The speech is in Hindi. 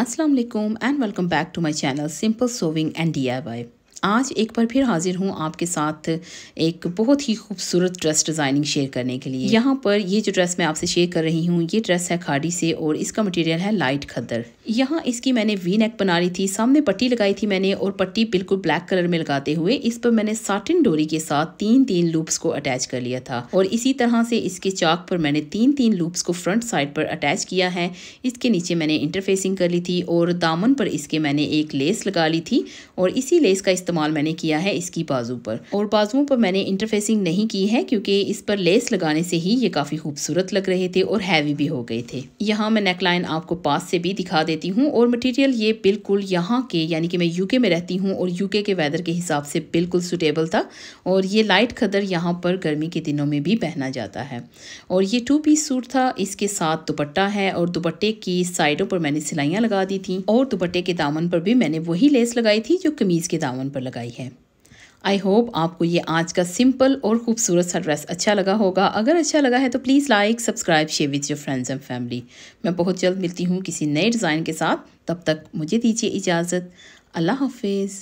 अस्सलाम वालेकुम and welcome back to my channel simple sewing and DIY आज एक बार फिर हाजिर हूँ आपके साथ एक बहुत ही खूबसूरत ड्रेस डिज़ाइनिंग शेयर करने के लिए यहाँ पर ये जो ड्रेस मैं आपसे शेयर कर रही हूँ ये ड्रेस है खाड़ी से और इसका मटेरियल है लाइट खद्दर यहाँ इसकी मैंने वी नेक बना ली थी सामने पट्टी लगाई थी मैंने और पट्टी बिल्कुल ब्लैक कलर में लगाते हुए इस पर मैंने साटिन डोरी के साथ तीन तीन लूप्स को अटैच कर लिया था और इसी तरह से इसके चाक पर मैंने तीन तीन लूप्स को फ्रंट साइड पर अटैच किया है इसके नीचे मैंने इंटरफेसिंग कर ली थी और दामन पर इसके मैंने एक लेस लगा ली थी और इसी लेस का इस्तेमाल मैंने किया है इसकी बाजू पर और बाजुओं पर मैंने इंटरफेसिंग नहीं की है क्योंकि इस पर लेस लगाने से ही ये काफ़ी खूबसूरत लग रहे थे और हैवी भी हो गए थे यहाँ मैं नेकलाइन आपको पास से भी दिखा देती लेती हूँ और मटेरियल ये बिल्कुल यहाँ के यानी कि मैं यूके में रहती हूँ और यूके के वेदर के हिसाब से बिल्कुल सूटेबल था और ये लाइट खदर यहाँ पर गर्मी के दिनों में भी पहना जाता है और ये टू पीस सूट था इसके साथ दुपट्टा है और दुपट्टे की साइडों पर मैंने सिलाइयाँ लगा दी थी और दुपट्टे के दामन पर भी मैंने वही लेस लगाई थी जो कमीज़ के दामन पर लगाई है आई होप आपको ये आज का सिंपल और खूबसूरत सा ड्रेस अच्छा लगा होगा अगर अच्छा लगा है तो please like subscribe share with your friends and family मैं बहुत जल्द मिलती हूँ किसी नए डिज़ाइन के साथ तब तक मुझे दीजिए इजाज़त अल्लाह हाफिज़